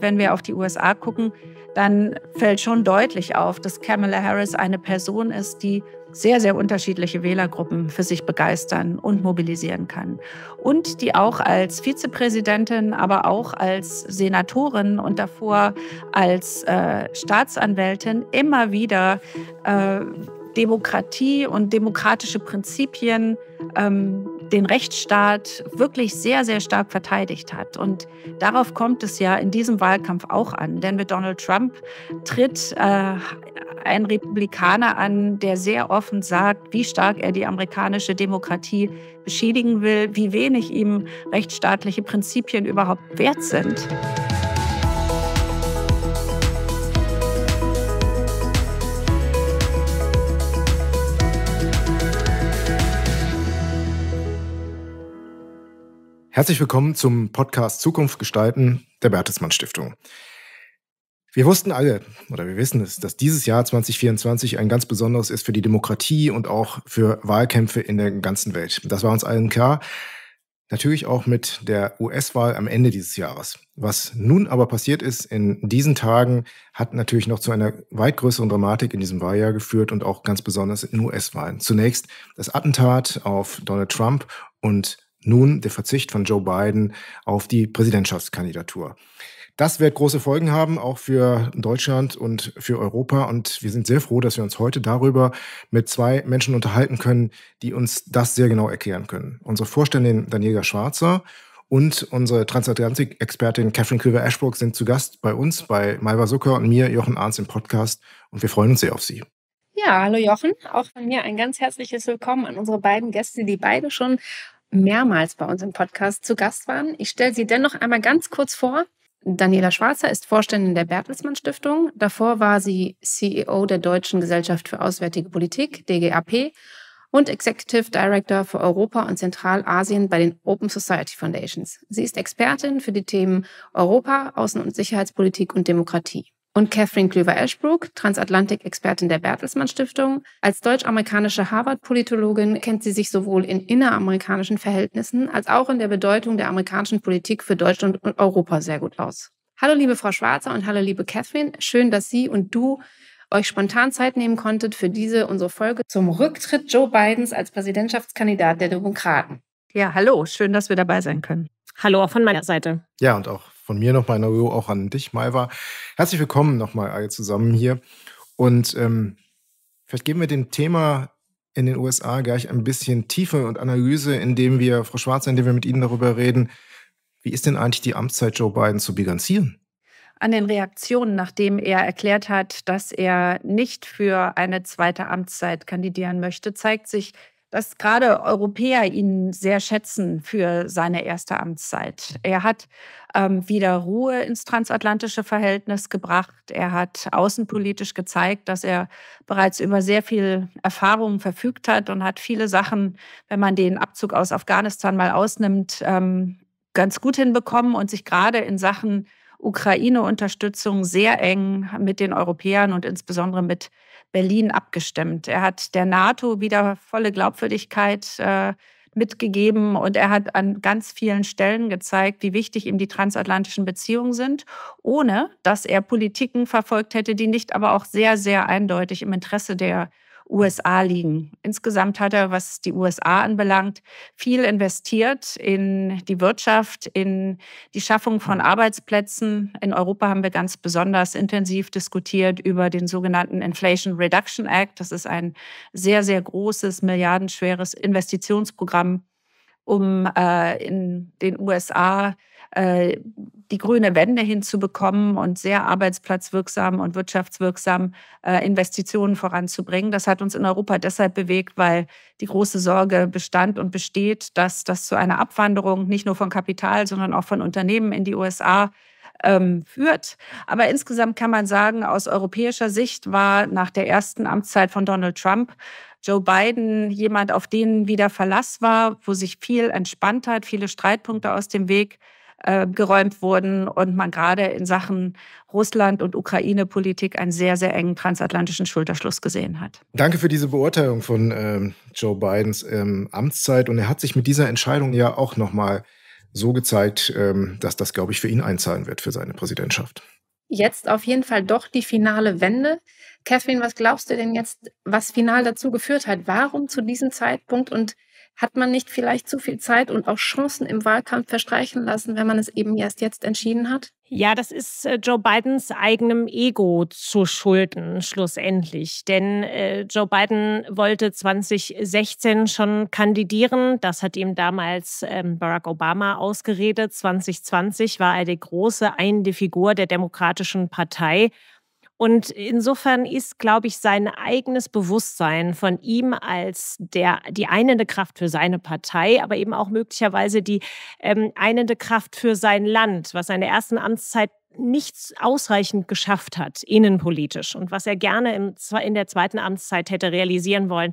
Wenn wir auf die USA gucken, dann fällt schon deutlich auf, dass Kamala Harris eine Person ist, die sehr, sehr unterschiedliche Wählergruppen für sich begeistern und mobilisieren kann. Und die auch als Vizepräsidentin, aber auch als Senatorin und davor als äh, Staatsanwältin immer wieder äh, Demokratie und demokratische Prinzipien ähm, den Rechtsstaat wirklich sehr, sehr stark verteidigt hat. Und darauf kommt es ja in diesem Wahlkampf auch an. Denn mit Donald Trump tritt äh, ein Republikaner an, der sehr offen sagt, wie stark er die amerikanische Demokratie beschädigen will, wie wenig ihm rechtsstaatliche Prinzipien überhaupt wert sind. Herzlich willkommen zum Podcast Zukunft gestalten der Bertelsmann Stiftung. Wir wussten alle, oder wir wissen es, dass dieses Jahr 2024 ein ganz besonderes ist für die Demokratie und auch für Wahlkämpfe in der ganzen Welt. Das war uns allen klar. Natürlich auch mit der US-Wahl am Ende dieses Jahres. Was nun aber passiert ist in diesen Tagen, hat natürlich noch zu einer weit größeren Dramatik in diesem Wahljahr geführt und auch ganz besonders in US-Wahlen. Zunächst das Attentat auf Donald Trump und nun der Verzicht von Joe Biden auf die Präsidentschaftskandidatur. Das wird große Folgen haben, auch für Deutschland und für Europa. Und wir sind sehr froh, dass wir uns heute darüber mit zwei Menschen unterhalten können, die uns das sehr genau erklären können. Unsere Vorständin Daniela Schwarzer und unsere Transatlantik-Expertin Catherine Klüver-Ashbrook sind zu Gast bei uns, bei Malva Zucker und mir, Jochen Arns, im Podcast. Und wir freuen uns sehr auf Sie. Ja, hallo Jochen. Auch von mir ein ganz herzliches Willkommen an unsere beiden Gäste, die beide schon mehrmals bei uns im Podcast zu Gast waren. Ich stelle sie dennoch einmal ganz kurz vor. Daniela Schwarzer ist Vorständin der Bertelsmann Stiftung. Davor war sie CEO der Deutschen Gesellschaft für Auswärtige Politik, DGAP, und Executive Director für Europa und Zentralasien bei den Open Society Foundations. Sie ist Expertin für die Themen Europa, Außen- und Sicherheitspolitik und Demokratie und Catherine Klöver-Eschbrook, Transatlantik-Expertin der Bertelsmann Stiftung. Als deutsch-amerikanische Harvard-Politologin kennt sie sich sowohl in inneramerikanischen Verhältnissen als auch in der Bedeutung der amerikanischen Politik für Deutschland und Europa sehr gut aus. Hallo liebe Frau Schwarzer und hallo liebe Catherine, schön, dass Sie und du euch spontan Zeit nehmen konntet für diese unsere Folge zum Rücktritt Joe Bidens als Präsidentschaftskandidat der Demokraten. Ja, hallo, schön, dass wir dabei sein können. Hallo auch von meiner Seite. Ja, und auch von mir nochmal in der Hallo auch an dich, Malva. Herzlich willkommen nochmal alle zusammen hier. Und ähm, vielleicht geben wir dem Thema in den USA gleich ein bisschen Tiefe und Analyse, indem wir, Frau Schwarzer, indem wir mit Ihnen darüber reden, wie ist denn eigentlich die Amtszeit Joe Biden zu bilanzieren? An den Reaktionen, nachdem er erklärt hat, dass er nicht für eine zweite Amtszeit kandidieren möchte, zeigt sich, dass gerade Europäer ihn sehr schätzen für seine erste Amtszeit. Er hat ähm, wieder Ruhe ins transatlantische Verhältnis gebracht. Er hat außenpolitisch gezeigt, dass er bereits über sehr viel Erfahrung verfügt hat und hat viele Sachen, wenn man den Abzug aus Afghanistan mal ausnimmt, ähm, ganz gut hinbekommen und sich gerade in Sachen Ukraine-Unterstützung sehr eng mit den Europäern und insbesondere mit Berlin abgestimmt. Er hat der NATO wieder volle Glaubwürdigkeit äh, mitgegeben und er hat an ganz vielen Stellen gezeigt, wie wichtig ihm die transatlantischen Beziehungen sind, ohne dass er Politiken verfolgt hätte, die nicht aber auch sehr, sehr eindeutig im Interesse der USA liegen. Insgesamt hat er, was die USA anbelangt, viel investiert in die Wirtschaft, in die Schaffung von mhm. Arbeitsplätzen. In Europa haben wir ganz besonders intensiv diskutiert über den sogenannten Inflation Reduction Act. Das ist ein sehr, sehr großes, milliardenschweres Investitionsprogramm, um äh, in den USA äh, die grüne Wende hinzubekommen und sehr arbeitsplatzwirksam und wirtschaftswirksam äh, Investitionen voranzubringen. Das hat uns in Europa deshalb bewegt, weil die große Sorge bestand und besteht, dass das zu einer Abwanderung nicht nur von Kapital, sondern auch von Unternehmen in die USA ähm, führt. Aber insgesamt kann man sagen, aus europäischer Sicht war nach der ersten Amtszeit von Donald Trump Joe Biden jemand, auf den wieder Verlass war, wo sich viel entspannt hat, viele Streitpunkte aus dem Weg äh, geräumt wurden und man gerade in Sachen Russland- und Ukraine-Politik einen sehr, sehr engen transatlantischen Schulterschluss gesehen hat. Danke für diese Beurteilung von ähm, Joe Bidens ähm, Amtszeit. Und er hat sich mit dieser Entscheidung ja auch nochmal so gezeigt, ähm, dass das, glaube ich, für ihn einzahlen wird, für seine Präsidentschaft. Jetzt auf jeden Fall doch die finale Wende. Catherine, was glaubst du denn jetzt, was final dazu geführt hat? Warum zu diesem Zeitpunkt und hat man nicht vielleicht zu viel Zeit und auch Chancen im Wahlkampf verstreichen lassen, wenn man es eben erst jetzt entschieden hat? Ja, das ist äh, Joe Bidens eigenem Ego zu schulden, schlussendlich. Denn äh, Joe Biden wollte 2016 schon kandidieren. Das hat ihm damals ähm, Barack Obama ausgeredet. 2020 war er die große einende Figur der Demokratischen Partei und insofern ist, glaube ich, sein eigenes Bewusstsein von ihm als der, die einende Kraft für seine Partei, aber eben auch möglicherweise die ähm, einende Kraft für sein Land, was seine ersten Amtszeit nichts ausreichend geschafft hat, innenpolitisch und was er gerne im, in der zweiten Amtszeit hätte realisieren wollen,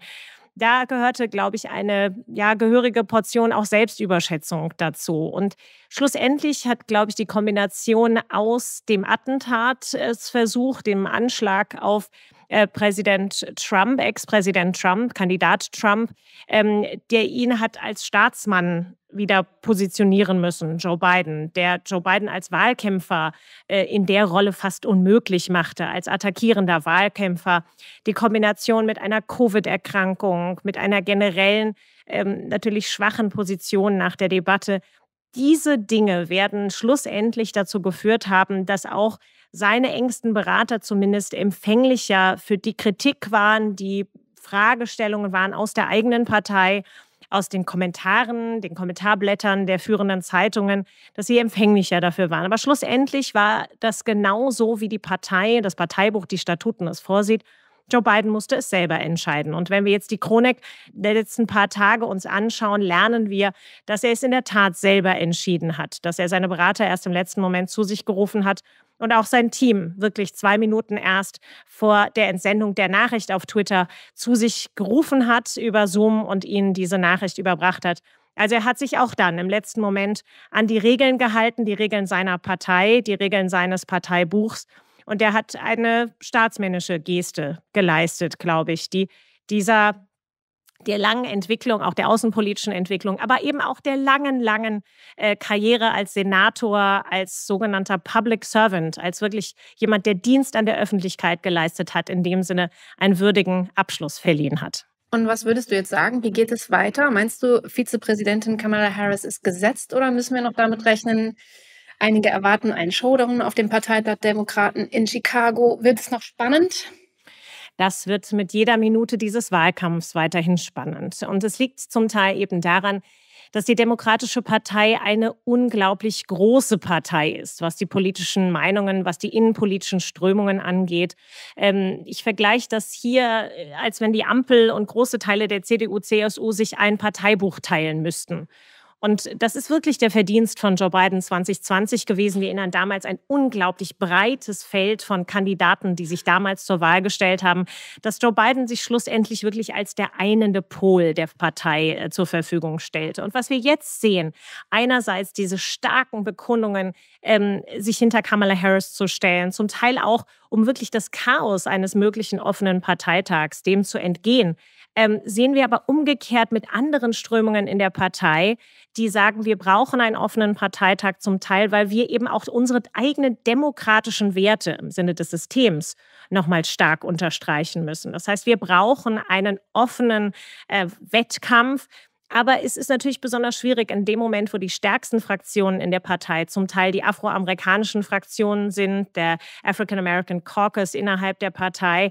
da gehörte, glaube ich, eine ja, gehörige Portion auch Selbstüberschätzung dazu. Und schlussendlich hat, glaube ich, die Kombination aus dem Attentatsversuch, dem Anschlag auf äh, Präsident Trump, Ex-Präsident Trump, Kandidat Trump, ähm, der ihn hat als Staatsmann wieder positionieren müssen, Joe Biden, der Joe Biden als Wahlkämpfer äh, in der Rolle fast unmöglich machte, als attackierender Wahlkämpfer. Die Kombination mit einer Covid-Erkrankung, mit einer generellen, ähm, natürlich schwachen Position nach der Debatte, diese Dinge werden schlussendlich dazu geführt haben, dass auch seine engsten Berater zumindest empfänglicher für die Kritik waren, die Fragestellungen waren aus der eigenen Partei, aus den Kommentaren, den Kommentarblättern der führenden Zeitungen, dass sie empfänglicher dafür waren. Aber schlussendlich war das genauso, wie die Partei, das Parteibuch, die Statuten es vorsieht, Joe Biden musste es selber entscheiden. Und wenn wir jetzt die Chronik der letzten paar Tage uns anschauen, lernen wir, dass er es in der Tat selber entschieden hat, dass er seine Berater erst im letzten Moment zu sich gerufen hat und auch sein Team wirklich zwei Minuten erst vor der Entsendung der Nachricht auf Twitter zu sich gerufen hat über Zoom und ihnen diese Nachricht überbracht hat. Also er hat sich auch dann im letzten Moment an die Regeln gehalten, die Regeln seiner Partei, die Regeln seines Parteibuchs und der hat eine staatsmännische Geste geleistet, glaube ich, die dieser der langen Entwicklung, auch der außenpolitischen Entwicklung, aber eben auch der langen, langen äh, Karriere als Senator, als sogenannter Public Servant, als wirklich jemand, der Dienst an der Öffentlichkeit geleistet hat, in dem Sinne einen würdigen Abschluss verliehen hat. Und was würdest du jetzt sagen? Wie geht es weiter? Meinst du, Vizepräsidentin Kamala Harris ist gesetzt oder müssen wir noch damit rechnen, Einige erwarten einen Showdown auf dem Parteitag Demokraten in Chicago. Wird es noch spannend? Das wird mit jeder Minute dieses Wahlkampfs weiterhin spannend. Und es liegt zum Teil eben daran, dass die Demokratische Partei eine unglaublich große Partei ist, was die politischen Meinungen, was die innenpolitischen Strömungen angeht. Ähm, ich vergleiche das hier, äh, als wenn die Ampel und große Teile der CDU, CSU sich ein Parteibuch teilen müssten. Und das ist wirklich der Verdienst von Joe Biden 2020 gewesen. Wir erinnern damals ein unglaublich breites Feld von Kandidaten, die sich damals zur Wahl gestellt haben, dass Joe Biden sich schlussendlich wirklich als der einende Pol der Partei äh, zur Verfügung stellte. Und was wir jetzt sehen, einerseits diese starken Bekundungen, ähm, sich hinter Kamala Harris zu stellen, zum Teil auch um wirklich das Chaos eines möglichen offenen Parteitags dem zu entgehen. Ähm, sehen wir aber umgekehrt mit anderen Strömungen in der Partei, die sagen, wir brauchen einen offenen Parteitag zum Teil, weil wir eben auch unsere eigenen demokratischen Werte im Sinne des Systems nochmal stark unterstreichen müssen. Das heißt, wir brauchen einen offenen äh, Wettkampf, aber es ist natürlich besonders schwierig in dem Moment, wo die stärksten Fraktionen in der Partei zum Teil die afroamerikanischen Fraktionen sind, der African American Caucus innerhalb der Partei,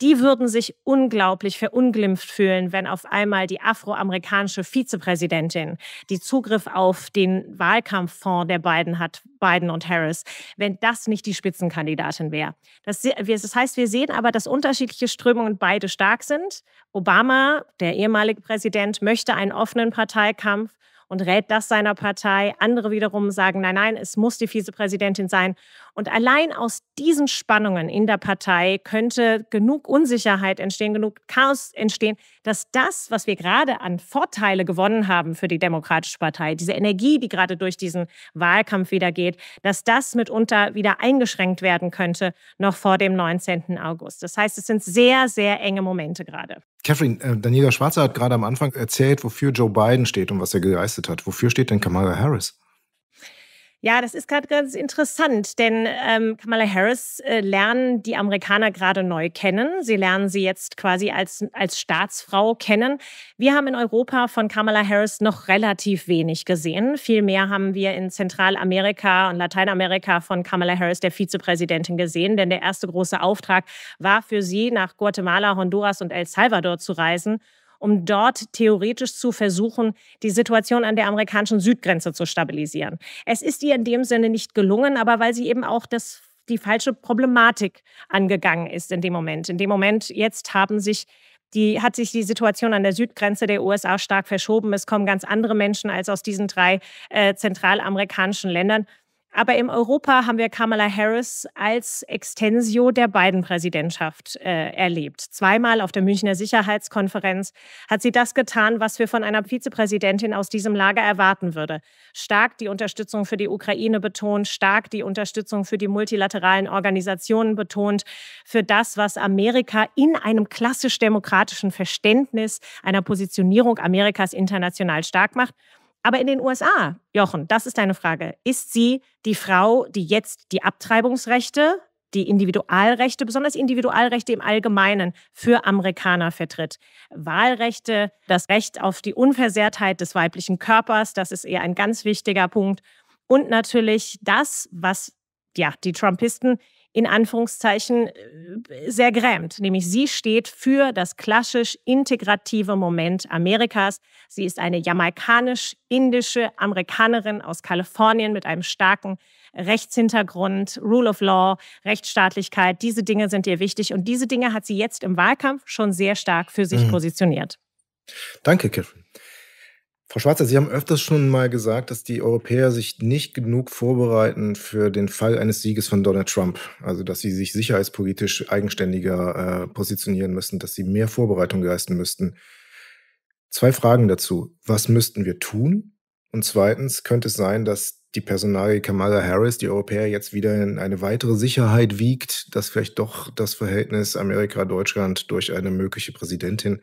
die würden sich unglaublich verunglimpft fühlen, wenn auf einmal die afroamerikanische Vizepräsidentin, die Zugriff auf den Wahlkampffonds der beiden hat, Biden und Harris, wenn das nicht die Spitzenkandidatin wäre. Das, das heißt, wir sehen aber, dass unterschiedliche Strömungen beide stark sind. Obama, der ehemalige Präsident, möchte einen offenen Parteikampf und rät das seiner Partei. Andere wiederum sagen, nein, nein, es muss die Vizepräsidentin sein. Und allein aus diesen Spannungen in der Partei könnte genug Unsicherheit entstehen, genug Chaos entstehen, dass das, was wir gerade an Vorteile gewonnen haben für die Demokratische Partei, diese Energie, die gerade durch diesen Wahlkampf wieder geht, dass das mitunter wieder eingeschränkt werden könnte, noch vor dem 19. August. Das heißt, es sind sehr, sehr enge Momente gerade. Catherine, äh, Daniela Schwarzer hat gerade am Anfang erzählt, wofür Joe Biden steht und was er geleistet hat. Wofür steht denn Kamala Harris? Ja, das ist gerade ganz interessant, denn ähm, Kamala Harris äh, lernen die Amerikaner gerade neu kennen. Sie lernen sie jetzt quasi als, als Staatsfrau kennen. Wir haben in Europa von Kamala Harris noch relativ wenig gesehen. Vielmehr haben wir in Zentralamerika und Lateinamerika von Kamala Harris, der Vizepräsidentin, gesehen, denn der erste große Auftrag war für sie, nach Guatemala, Honduras und El Salvador zu reisen um dort theoretisch zu versuchen, die Situation an der amerikanischen Südgrenze zu stabilisieren. Es ist ihr in dem Sinne nicht gelungen, aber weil sie eben auch das die falsche Problematik angegangen ist in dem Moment. In dem Moment jetzt haben sich die, hat sich die Situation an der Südgrenze der USA stark verschoben. Es kommen ganz andere Menschen als aus diesen drei äh, zentralamerikanischen Ländern. Aber in Europa haben wir Kamala Harris als Extensio der biden Präsidentschaft äh, erlebt. Zweimal auf der Münchner Sicherheitskonferenz hat sie das getan, was wir von einer Vizepräsidentin aus diesem Lager erwarten würde. Stark die Unterstützung für die Ukraine betont, stark die Unterstützung für die multilateralen Organisationen betont, für das, was Amerika in einem klassisch demokratischen Verständnis einer Positionierung Amerikas international stark macht. Aber in den USA, Jochen, das ist deine Frage, ist sie die Frau, die jetzt die Abtreibungsrechte, die Individualrechte, besonders Individualrechte im Allgemeinen für Amerikaner vertritt. Wahlrechte, das Recht auf die Unversehrtheit des weiblichen Körpers, das ist eher ein ganz wichtiger Punkt. Und natürlich das, was ja, die Trumpisten in Anführungszeichen äh, sehr grämt. Nämlich sie steht für das klassisch integrative Moment Amerikas. Sie ist eine jamaikanisch-indische Amerikanerin aus Kalifornien mit einem starken Rechtshintergrund, Rule of Law, Rechtsstaatlichkeit. Diese Dinge sind ihr wichtig und diese Dinge hat sie jetzt im Wahlkampf schon sehr stark für sich mhm. positioniert. Danke, Catherine. Frau Schwarzer, Sie haben öfters schon mal gesagt, dass die Europäer sich nicht genug vorbereiten für den Fall eines Sieges von Donald Trump. Also, dass sie sich sicherheitspolitisch eigenständiger äh, positionieren müssen, dass sie mehr Vorbereitung leisten müssten. Zwei Fragen dazu. Was müssten wir tun? Und zweitens, könnte es sein, dass die Personalie Kamala Harris die Europäer jetzt wieder in eine weitere Sicherheit wiegt, dass vielleicht doch das Verhältnis Amerika-Deutschland durch eine mögliche Präsidentin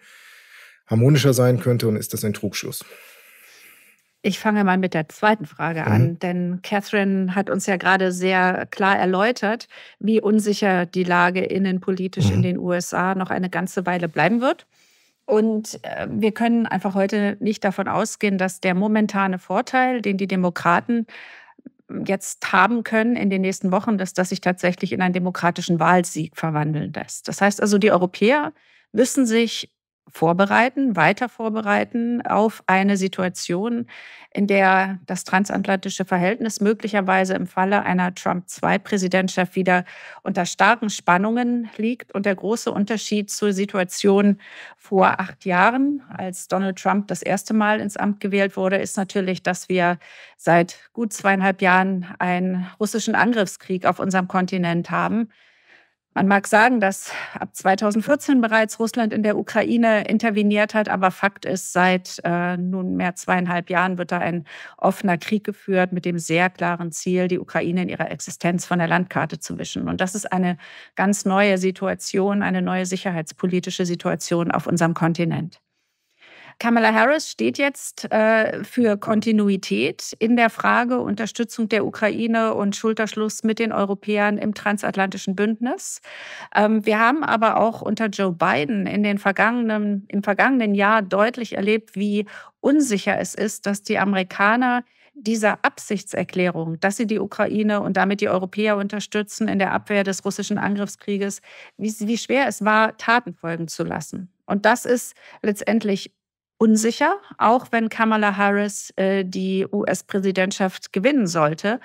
harmonischer sein könnte und ist das ein Trugschluss? Ich fange mal mit der zweiten Frage an, mhm. denn Catherine hat uns ja gerade sehr klar erläutert, wie unsicher die Lage innenpolitisch mhm. in den USA noch eine ganze Weile bleiben wird. Und äh, wir können einfach heute nicht davon ausgehen, dass der momentane Vorteil, den die Demokraten jetzt haben können in den nächsten Wochen, dass das sich tatsächlich in einen demokratischen Wahlsieg verwandeln lässt. Das heißt also, die Europäer müssen sich vorbereiten, weiter vorbereiten auf eine Situation, in der das transatlantische Verhältnis möglicherweise im Falle einer Trump-2-Präsidentschaft wieder unter starken Spannungen liegt. Und der große Unterschied zur Situation vor acht Jahren, als Donald Trump das erste Mal ins Amt gewählt wurde, ist natürlich, dass wir seit gut zweieinhalb Jahren einen russischen Angriffskrieg auf unserem Kontinent haben man mag sagen, dass ab 2014 bereits Russland in der Ukraine interveniert hat, aber Fakt ist, seit äh, nunmehr zweieinhalb Jahren wird da ein offener Krieg geführt mit dem sehr klaren Ziel, die Ukraine in ihrer Existenz von der Landkarte zu wischen. Und das ist eine ganz neue Situation, eine neue sicherheitspolitische Situation auf unserem Kontinent. Kamala Harris steht jetzt äh, für Kontinuität in der Frage Unterstützung der Ukraine und Schulterschluss mit den Europäern im transatlantischen Bündnis. Ähm, wir haben aber auch unter Joe Biden in den vergangenen, im vergangenen Jahr deutlich erlebt, wie unsicher es ist, dass die Amerikaner dieser Absichtserklärung, dass sie die Ukraine und damit die Europäer unterstützen in der Abwehr des russischen Angriffskrieges, wie, wie schwer es war, Taten folgen zu lassen. Und das ist letztendlich unsicher, auch wenn Kamala Harris äh, die US-Präsidentschaft gewinnen sollte,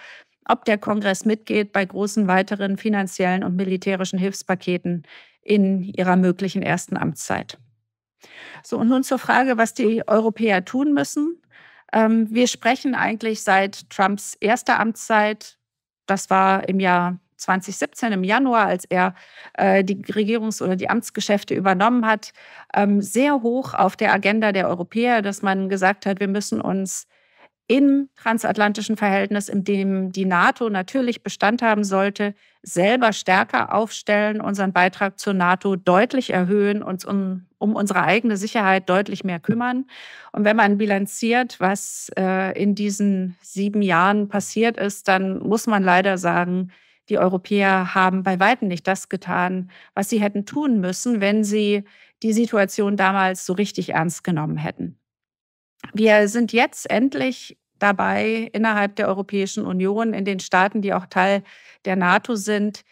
ob der Kongress mitgeht bei großen weiteren finanziellen und militärischen Hilfspaketen in ihrer möglichen ersten Amtszeit. So, und nun zur Frage, was die Europäer tun müssen. Ähm, wir sprechen eigentlich seit Trumps erster Amtszeit, das war im Jahr 2017 im Januar, als er äh, die Regierungs- oder die Amtsgeschäfte übernommen hat, ähm, sehr hoch auf der Agenda der Europäer, dass man gesagt hat, wir müssen uns im transatlantischen Verhältnis, in dem die NATO natürlich Bestand haben sollte, selber stärker aufstellen, unseren Beitrag zur NATO deutlich erhöhen, uns um, um unsere eigene Sicherheit deutlich mehr kümmern. Und wenn man bilanziert, was äh, in diesen sieben Jahren passiert ist, dann muss man leider sagen, die Europäer haben bei weitem nicht das getan, was sie hätten tun müssen, wenn sie die Situation damals so richtig ernst genommen hätten. Wir sind jetzt endlich dabei, innerhalb der Europäischen Union, in den Staaten, die auch Teil der NATO sind,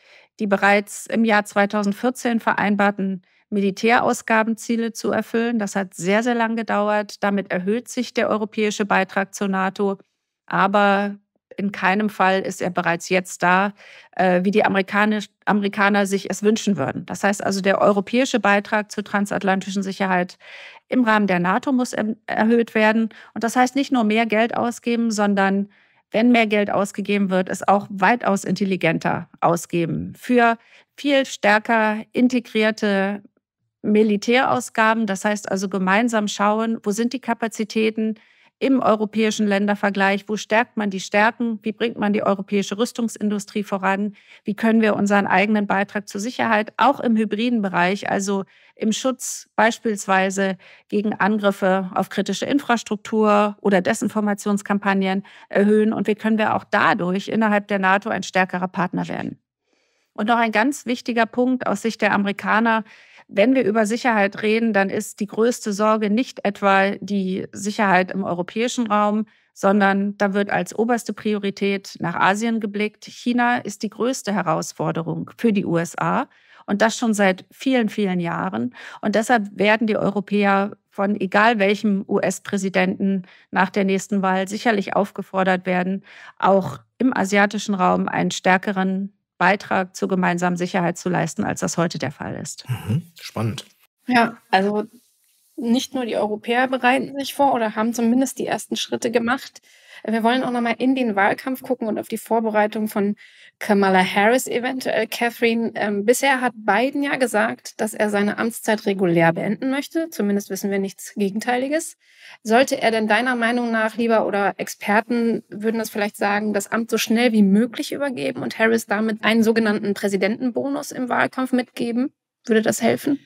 die bereits im Jahr 2014 vereinbarten Militärausgabenziele zu erfüllen. Das hat sehr, sehr lang gedauert. Damit erhöht sich der europäische Beitrag zur NATO. Aber in keinem Fall ist er bereits jetzt da, äh, wie die Amerikaner, Amerikaner sich es wünschen würden. Das heißt also, der europäische Beitrag zur transatlantischen Sicherheit im Rahmen der NATO muss erhöht werden. Und das heißt nicht nur mehr Geld ausgeben, sondern wenn mehr Geld ausgegeben wird, es auch weitaus intelligenter ausgeben für viel stärker integrierte Militärausgaben. Das heißt also gemeinsam schauen, wo sind die Kapazitäten, im europäischen Ländervergleich? Wo stärkt man die Stärken? Wie bringt man die europäische Rüstungsindustrie voran? Wie können wir unseren eigenen Beitrag zur Sicherheit auch im hybriden Bereich, also im Schutz beispielsweise gegen Angriffe auf kritische Infrastruktur oder Desinformationskampagnen erhöhen? Und wie können wir auch dadurch innerhalb der NATO ein stärkerer Partner werden? Und noch ein ganz wichtiger Punkt aus Sicht der Amerikaner wenn wir über Sicherheit reden, dann ist die größte Sorge nicht etwa die Sicherheit im europäischen Raum, sondern da wird als oberste Priorität nach Asien geblickt. China ist die größte Herausforderung für die USA und das schon seit vielen, vielen Jahren. Und deshalb werden die Europäer von egal welchem US-Präsidenten nach der nächsten Wahl sicherlich aufgefordert werden, auch im asiatischen Raum einen stärkeren Beitrag zur gemeinsamen Sicherheit zu leisten, als das heute der Fall ist. Mhm. Spannend. Ja, also nicht nur die Europäer bereiten sich vor oder haben zumindest die ersten Schritte gemacht. Äh, wir wollen auch nochmal in den Wahlkampf gucken und auf die Vorbereitung von Kamala Harris eventuell. Catherine, ähm, bisher hat Biden ja gesagt, dass er seine Amtszeit regulär beenden möchte. Zumindest wissen wir nichts Gegenteiliges. Sollte er denn deiner Meinung nach lieber oder Experten würden das vielleicht sagen, das Amt so schnell wie möglich übergeben und Harris damit einen sogenannten Präsidentenbonus im Wahlkampf mitgeben? Würde das helfen?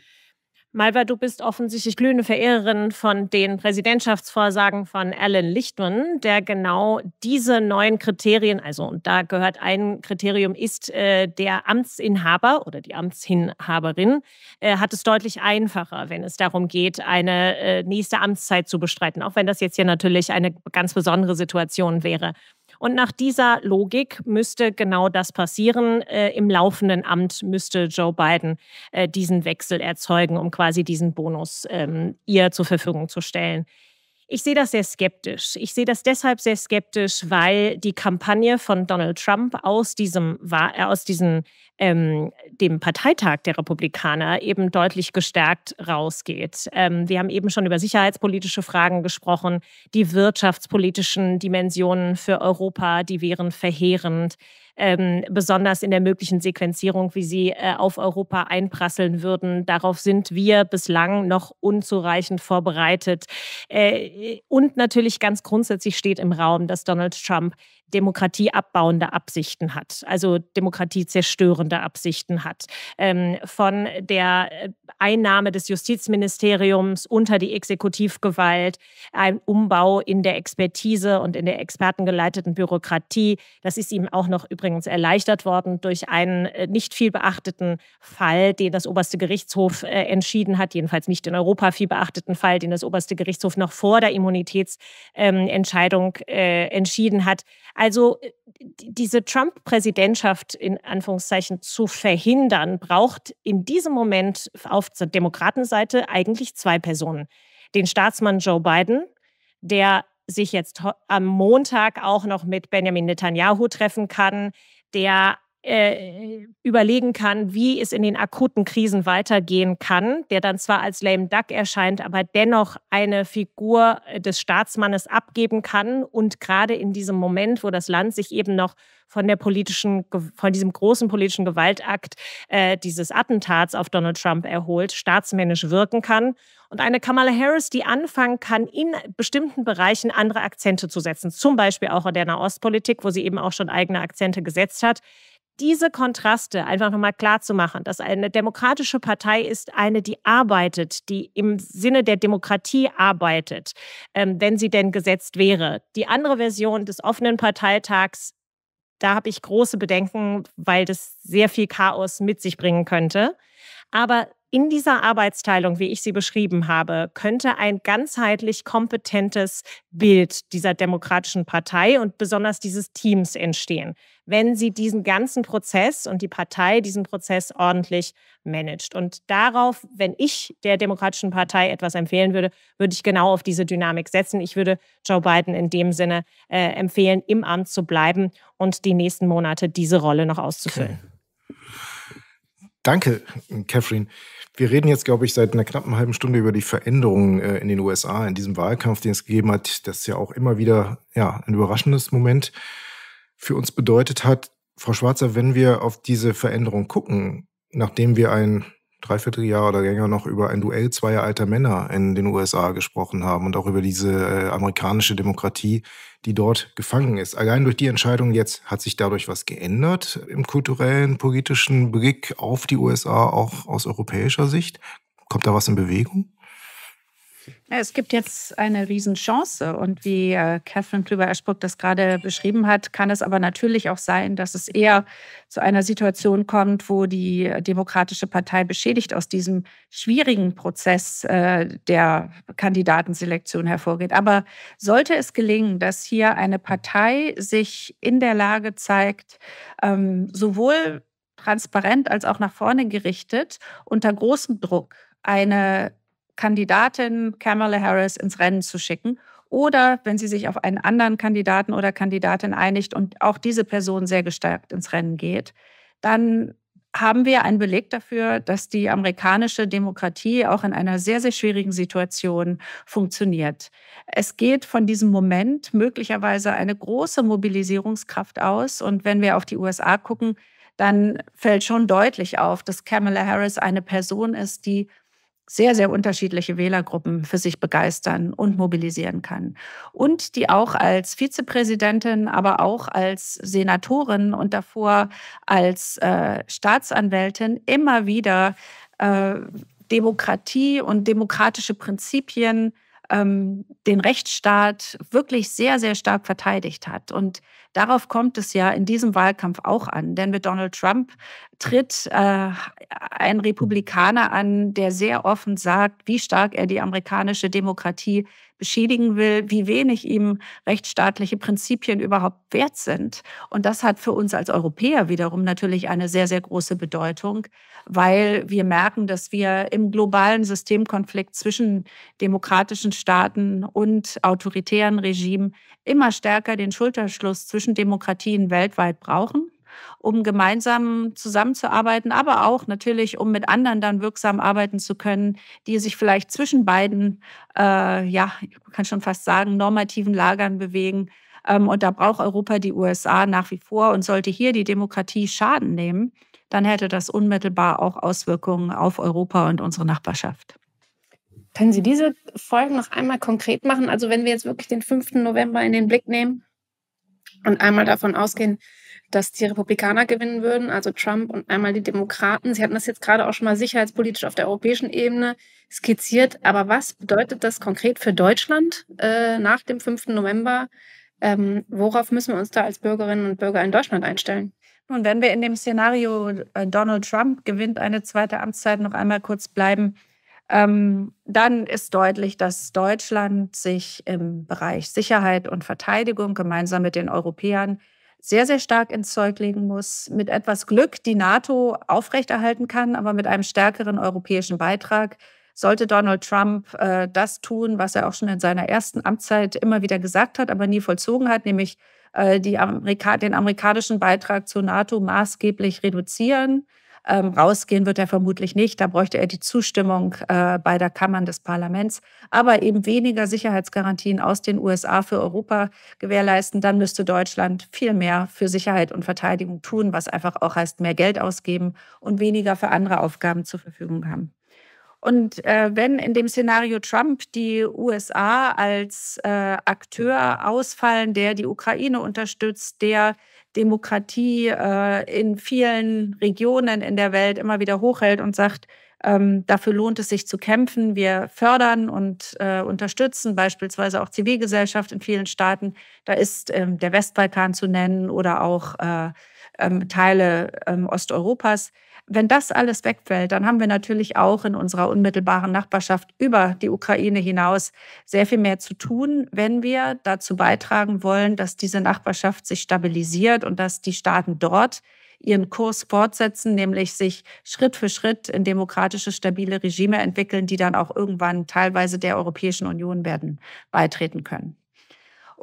Malva, du bist offensichtlich glühende Verehrerin von den Präsidentschaftsvorsagen von Alan Lichtman, der genau diese neuen Kriterien, also und da gehört ein Kriterium, ist äh, der Amtsinhaber oder die Amtsinhaberin, äh, hat es deutlich einfacher, wenn es darum geht, eine äh, nächste Amtszeit zu bestreiten, auch wenn das jetzt hier natürlich eine ganz besondere Situation wäre. Und nach dieser Logik müsste genau das passieren. Äh, Im laufenden Amt müsste Joe Biden äh, diesen Wechsel erzeugen, um quasi diesen Bonus ähm, ihr zur Verfügung zu stellen. Ich sehe das sehr skeptisch. Ich sehe das deshalb sehr skeptisch, weil die Kampagne von Donald Trump aus, diesem, äh, aus diesen ähm, dem Parteitag der Republikaner eben deutlich gestärkt rausgeht. Ähm, wir haben eben schon über sicherheitspolitische Fragen gesprochen, die wirtschaftspolitischen Dimensionen für Europa, die wären verheerend. Ähm, besonders in der möglichen Sequenzierung, wie sie äh, auf Europa einprasseln würden. Darauf sind wir bislang noch unzureichend vorbereitet. Äh, und natürlich ganz grundsätzlich steht im Raum, dass Donald Trump demokratieabbauende Absichten hat, also demokratiezerstörende Absichten hat. Ähm, von der äh, Einnahme des Justizministeriums unter die Exekutivgewalt, ein Umbau in der Expertise und in der expertengeleiteten Bürokratie. Das ist ihm auch noch übrigens erleichtert worden durch einen äh, nicht viel beachteten Fall, den das oberste Gerichtshof äh, entschieden hat, jedenfalls nicht in Europa viel beachteten Fall, den das oberste Gerichtshof noch vor der Immunitätsentscheidung ähm, entschieden hat. Also diese Trump-Präsidentschaft in Anführungszeichen zu verhindern, braucht in diesem Moment auf der Demokratenseite eigentlich zwei Personen. Den Staatsmann Joe Biden, der sich jetzt am Montag auch noch mit Benjamin Netanyahu treffen kann, der äh, überlegen kann, wie es in den akuten Krisen weitergehen kann, der dann zwar als lame duck erscheint, aber dennoch eine Figur äh, des Staatsmannes abgeben kann und gerade in diesem Moment, wo das Land sich eben noch von der politischen, von diesem großen politischen Gewaltakt äh, dieses Attentats auf Donald Trump erholt, staatsmännisch wirken kann. Und eine Kamala Harris, die anfangen kann, in bestimmten Bereichen andere Akzente zu setzen, zum Beispiel auch in der Nahostpolitik, wo sie eben auch schon eigene Akzente gesetzt hat, diese Kontraste einfach nochmal klar zu machen, dass eine demokratische Partei ist eine, die arbeitet, die im Sinne der Demokratie arbeitet, ähm, wenn sie denn gesetzt wäre. Die andere Version des offenen Parteitags, da habe ich große Bedenken, weil das sehr viel Chaos mit sich bringen könnte. Aber in dieser Arbeitsteilung, wie ich sie beschrieben habe, könnte ein ganzheitlich kompetentes Bild dieser demokratischen Partei und besonders dieses Teams entstehen, wenn sie diesen ganzen Prozess und die Partei diesen Prozess ordentlich managt. Und darauf, wenn ich der demokratischen Partei etwas empfehlen würde, würde ich genau auf diese Dynamik setzen. Ich würde Joe Biden in dem Sinne äh, empfehlen, im Amt zu bleiben und die nächsten Monate diese Rolle noch auszufüllen. Okay. Danke, Catherine. Wir reden jetzt, glaube ich, seit einer knappen halben Stunde über die Veränderungen äh, in den USA in diesem Wahlkampf, den es gegeben hat, das ja auch immer wieder ja, ein überraschendes Moment für uns bedeutet hat. Frau Schwarzer, wenn wir auf diese Veränderung gucken, nachdem wir ein dreiviertel Jahr oder länger noch über ein Duell zweier alter Männer in den USA gesprochen haben und auch über diese äh, amerikanische Demokratie, die dort gefangen ist. Allein durch die Entscheidung jetzt hat sich dadurch was geändert im kulturellen, politischen Blick auf die USA, auch aus europäischer Sicht. Kommt da was in Bewegung? Es gibt jetzt eine Riesenchance und wie äh, Catherine Klüber-Eschbruck das gerade beschrieben hat, kann es aber natürlich auch sein, dass es eher zu einer Situation kommt, wo die Demokratische Partei beschädigt aus diesem schwierigen Prozess äh, der Kandidatenselektion hervorgeht. Aber sollte es gelingen, dass hier eine Partei sich in der Lage zeigt, ähm, sowohl transparent als auch nach vorne gerichtet, unter großem Druck eine Kandidatin Kamala Harris ins Rennen zu schicken oder wenn sie sich auf einen anderen Kandidaten oder Kandidatin einigt und auch diese Person sehr gestärkt ins Rennen geht, dann haben wir einen Beleg dafür, dass die amerikanische Demokratie auch in einer sehr, sehr schwierigen Situation funktioniert. Es geht von diesem Moment möglicherweise eine große Mobilisierungskraft aus. Und wenn wir auf die USA gucken, dann fällt schon deutlich auf, dass Kamala Harris eine Person ist, die sehr, sehr unterschiedliche Wählergruppen für sich begeistern und mobilisieren kann. Und die auch als Vizepräsidentin, aber auch als Senatorin und davor als äh, Staatsanwältin immer wieder äh, Demokratie und demokratische Prinzipien ähm, den Rechtsstaat wirklich sehr, sehr stark verteidigt hat. Und darauf kommt es ja in diesem Wahlkampf auch an. Denn mit Donald Trump tritt äh, ein Republikaner an, der sehr offen sagt, wie stark er die amerikanische Demokratie beschädigen will, wie wenig ihm rechtsstaatliche Prinzipien überhaupt wert sind. Und das hat für uns als Europäer wiederum natürlich eine sehr, sehr große Bedeutung, weil wir merken, dass wir im globalen Systemkonflikt zwischen demokratischen Staaten und autoritären Regimen immer stärker den Schulterschluss zwischen Demokratien weltweit brauchen um gemeinsam zusammenzuarbeiten, aber auch natürlich, um mit anderen dann wirksam arbeiten zu können, die sich vielleicht zwischen beiden, äh, ja, ich kann schon fast sagen, normativen Lagern bewegen. Ähm, und da braucht Europa die USA nach wie vor und sollte hier die Demokratie Schaden nehmen, dann hätte das unmittelbar auch Auswirkungen auf Europa und unsere Nachbarschaft. Können Sie diese Folgen noch einmal konkret machen? Also wenn wir jetzt wirklich den 5. November in den Blick nehmen und einmal davon ausgehen, dass die Republikaner gewinnen würden, also Trump und einmal die Demokraten. Sie hatten das jetzt gerade auch schon mal sicherheitspolitisch auf der europäischen Ebene skizziert. Aber was bedeutet das konkret für Deutschland äh, nach dem 5. November? Ähm, worauf müssen wir uns da als Bürgerinnen und Bürger in Deutschland einstellen? Nun, wenn wir in dem Szenario äh, Donald Trump gewinnt eine zweite Amtszeit noch einmal kurz bleiben, ähm, dann ist deutlich, dass Deutschland sich im Bereich Sicherheit und Verteidigung gemeinsam mit den Europäern sehr, sehr stark ins Zeug legen muss, mit etwas Glück die NATO aufrechterhalten kann, aber mit einem stärkeren europäischen Beitrag sollte Donald Trump äh, das tun, was er auch schon in seiner ersten Amtszeit immer wieder gesagt hat, aber nie vollzogen hat, nämlich äh, die Amerika den amerikanischen Beitrag zur NATO maßgeblich reduzieren ähm, rausgehen wird er vermutlich nicht. Da bräuchte er die Zustimmung äh, beider Kammern des Parlaments. Aber eben weniger Sicherheitsgarantien aus den USA für Europa gewährleisten, dann müsste Deutschland viel mehr für Sicherheit und Verteidigung tun, was einfach auch heißt, mehr Geld ausgeben und weniger für andere Aufgaben zur Verfügung haben. Und äh, wenn in dem Szenario Trump die USA als äh, Akteur ausfallen, der die Ukraine unterstützt, der Demokratie äh, in vielen Regionen in der Welt immer wieder hochhält und sagt, ähm, dafür lohnt es sich zu kämpfen. Wir fördern und äh, unterstützen beispielsweise auch Zivilgesellschaft in vielen Staaten. Da ist ähm, der Westbalkan zu nennen oder auch äh, ähm, Teile ähm, Osteuropas. Wenn das alles wegfällt, dann haben wir natürlich auch in unserer unmittelbaren Nachbarschaft über die Ukraine hinaus sehr viel mehr zu tun, wenn wir dazu beitragen wollen, dass diese Nachbarschaft sich stabilisiert und dass die Staaten dort ihren Kurs fortsetzen, nämlich sich Schritt für Schritt in demokratische, stabile Regime entwickeln, die dann auch irgendwann teilweise der Europäischen Union werden beitreten können.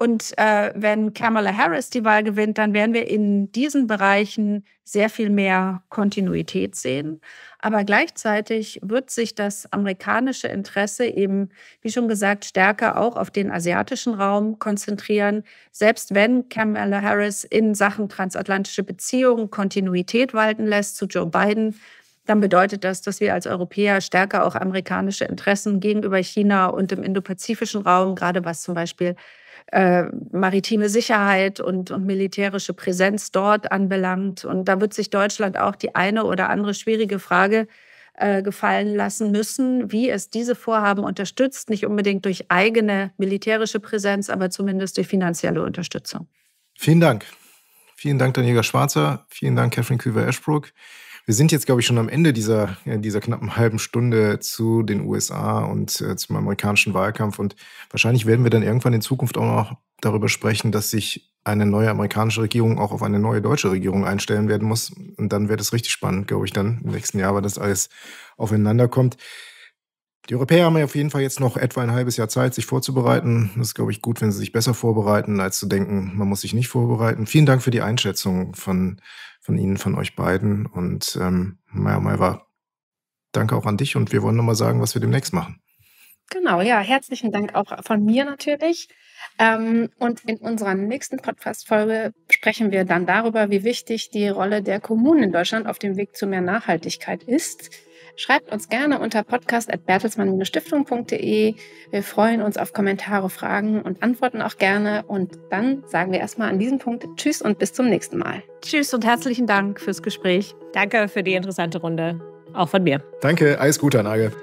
Und äh, wenn Kamala Harris die Wahl gewinnt, dann werden wir in diesen Bereichen sehr viel mehr Kontinuität sehen. Aber gleichzeitig wird sich das amerikanische Interesse eben, wie schon gesagt, stärker auch auf den asiatischen Raum konzentrieren. Selbst wenn Kamala Harris in Sachen transatlantische Beziehungen Kontinuität walten lässt zu Joe Biden, dann bedeutet das, dass wir als Europäer stärker auch amerikanische Interessen gegenüber China und im indopazifischen Raum, gerade was zum Beispiel äh, maritime Sicherheit und, und militärische Präsenz dort anbelangt. Und da wird sich Deutschland auch die eine oder andere schwierige Frage äh, gefallen lassen müssen, wie es diese Vorhaben unterstützt, nicht unbedingt durch eigene militärische Präsenz, aber zumindest durch finanzielle Unterstützung. Vielen Dank. Vielen Dank, Daniela Schwarzer. Vielen Dank, Catherine Küver-Eschbruck. Wir sind jetzt, glaube ich, schon am Ende dieser, äh, dieser knappen halben Stunde zu den USA und äh, zum amerikanischen Wahlkampf. Und wahrscheinlich werden wir dann irgendwann in Zukunft auch noch darüber sprechen, dass sich eine neue amerikanische Regierung auch auf eine neue deutsche Regierung einstellen werden muss. Und dann wird es richtig spannend, glaube ich, dann im nächsten Jahr, weil das alles aufeinander kommt. Die Europäer haben ja auf jeden Fall jetzt noch etwa ein halbes Jahr Zeit, sich vorzubereiten. Das ist, glaube ich, gut, wenn sie sich besser vorbereiten, als zu denken, man muss sich nicht vorbereiten. Vielen Dank für die Einschätzung von, von Ihnen, von euch beiden. Und ähm, Maya war danke auch an dich und wir wollen nochmal sagen, was wir demnächst machen. Genau, ja, herzlichen Dank auch von mir natürlich. Ähm, und in unserer nächsten Podcast-Folge sprechen wir dann darüber, wie wichtig die Rolle der Kommunen in Deutschland auf dem Weg zu mehr Nachhaltigkeit ist. Schreibt uns gerne unter podcast.bertelsmann-stiftung.de. Wir freuen uns auf Kommentare, Fragen und Antworten auch gerne. Und dann sagen wir erstmal an diesem Punkt Tschüss und bis zum nächsten Mal. Tschüss und herzlichen Dank fürs Gespräch. Danke für die interessante Runde. Auch von mir. Danke, alles Gute, Nagel.